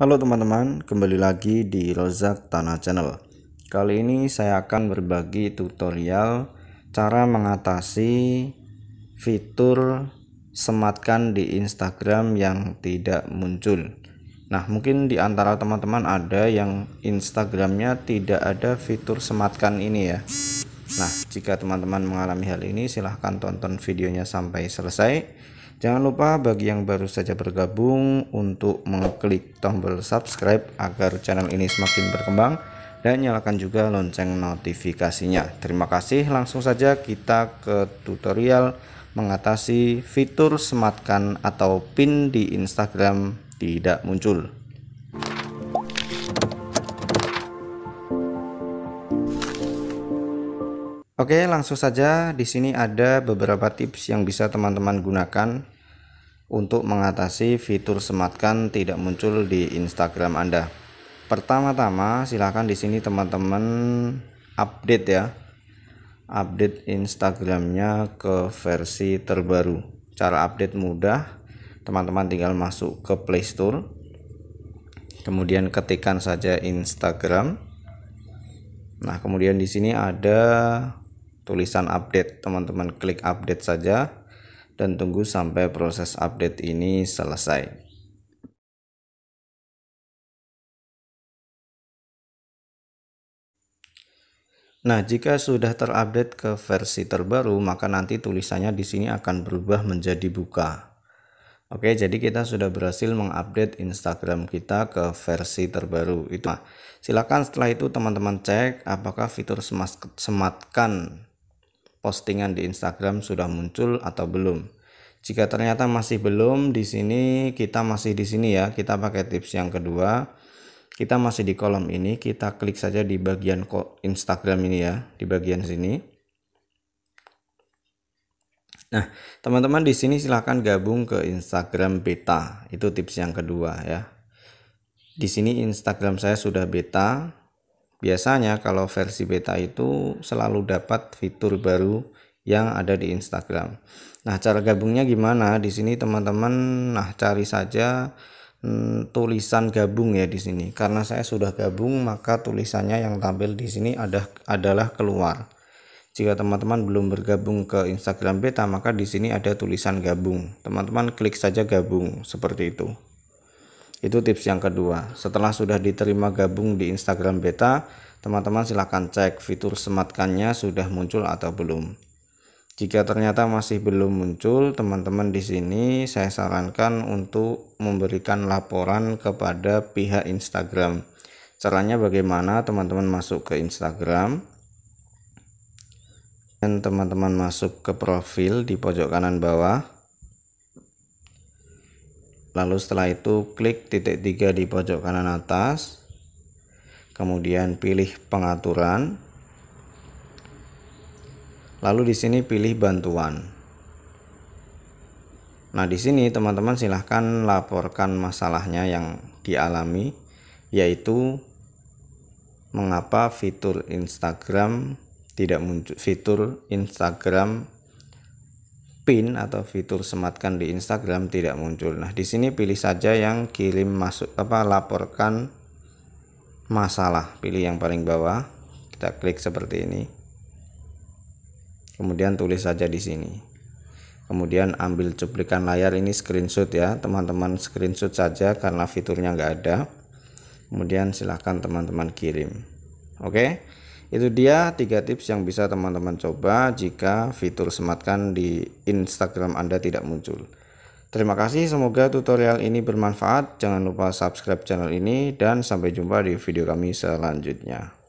Halo teman-teman, kembali lagi di Rozak Tanah Channel. Kali ini saya akan berbagi tutorial cara mengatasi fitur sematkan di Instagram yang tidak muncul. Nah, mungkin di antara teman-teman ada yang Instagramnya tidak ada fitur sematkan ini ya. Nah, jika teman-teman mengalami hal ini, silahkan tonton videonya sampai selesai Jangan lupa bagi yang baru saja bergabung untuk mengklik tombol subscribe agar channel ini semakin berkembang dan nyalakan juga lonceng notifikasinya. Terima kasih. Langsung saja kita ke tutorial mengatasi fitur sematkan atau pin di Instagram tidak muncul. Oke, langsung saja di sini ada beberapa tips yang bisa teman-teman gunakan untuk mengatasi fitur sematkan tidak muncul di Instagram Anda. Pertama-tama, silahkan di sini teman-teman update ya. Update Instagramnya ke versi terbaru. Cara update mudah, teman-teman tinggal masuk ke Play Store. Kemudian ketikkan saja Instagram. Nah, kemudian di sini ada tulisan update teman-teman klik update saja dan tunggu sampai proses update ini selesai Nah, jika sudah terupdate ke versi terbaru, maka nanti tulisannya di sini akan berubah menjadi buka. Oke, jadi kita sudah berhasil mengupdate Instagram kita ke versi terbaru. Itu nah, silakan setelah itu teman-teman cek apakah fitur sematkan postingan di Instagram sudah muncul atau belum. Jika ternyata masih belum di sini kita masih di sini ya, kita pakai tips yang kedua. Kita masih di kolom ini, kita klik saja di bagian Instagram ini ya, di bagian sini. Nah, teman-teman di sini silahkan gabung ke Instagram beta. Itu tips yang kedua ya. Di sini Instagram saya sudah beta. Biasanya kalau versi beta itu selalu dapat fitur baru yang ada di Instagram. Nah, cara gabungnya gimana? Di sini teman-teman nah cari saja hmm, tulisan gabung ya di sini. Karena saya sudah gabung, maka tulisannya yang tampil di sini ada adalah keluar. Jika teman-teman belum bergabung ke Instagram beta, maka di sini ada tulisan gabung. Teman-teman klik saja gabung seperti itu. Itu tips yang kedua. Setelah sudah diterima gabung di Instagram beta, teman-teman silahkan cek fitur sematkannya sudah muncul atau belum. Jika ternyata masih belum muncul, teman-teman di sini saya sarankan untuk memberikan laporan kepada pihak Instagram. Caranya bagaimana? Teman-teman masuk ke Instagram dan teman-teman masuk ke profil di pojok kanan bawah lalu setelah itu klik titik tiga di pojok kanan atas kemudian pilih pengaturan lalu di sini pilih bantuan nah di sini teman-teman silahkan laporkan masalahnya yang dialami yaitu mengapa fitur Instagram tidak muncul fitur Instagram pin atau fitur sematkan di Instagram tidak muncul. Nah, di sini pilih saja yang kirim masuk apa laporkan masalah. Pilih yang paling bawah. Kita klik seperti ini. Kemudian tulis saja di sini. Kemudian ambil cuplikan layar ini screenshot ya, teman-teman screenshot saja karena fiturnya nggak ada. Kemudian silahkan teman-teman kirim. Oke. Okay? Itu dia tiga tips yang bisa teman-teman coba jika fitur sematkan di Instagram Anda tidak muncul. Terima kasih, semoga tutorial ini bermanfaat. Jangan lupa subscribe channel ini dan sampai jumpa di video kami selanjutnya.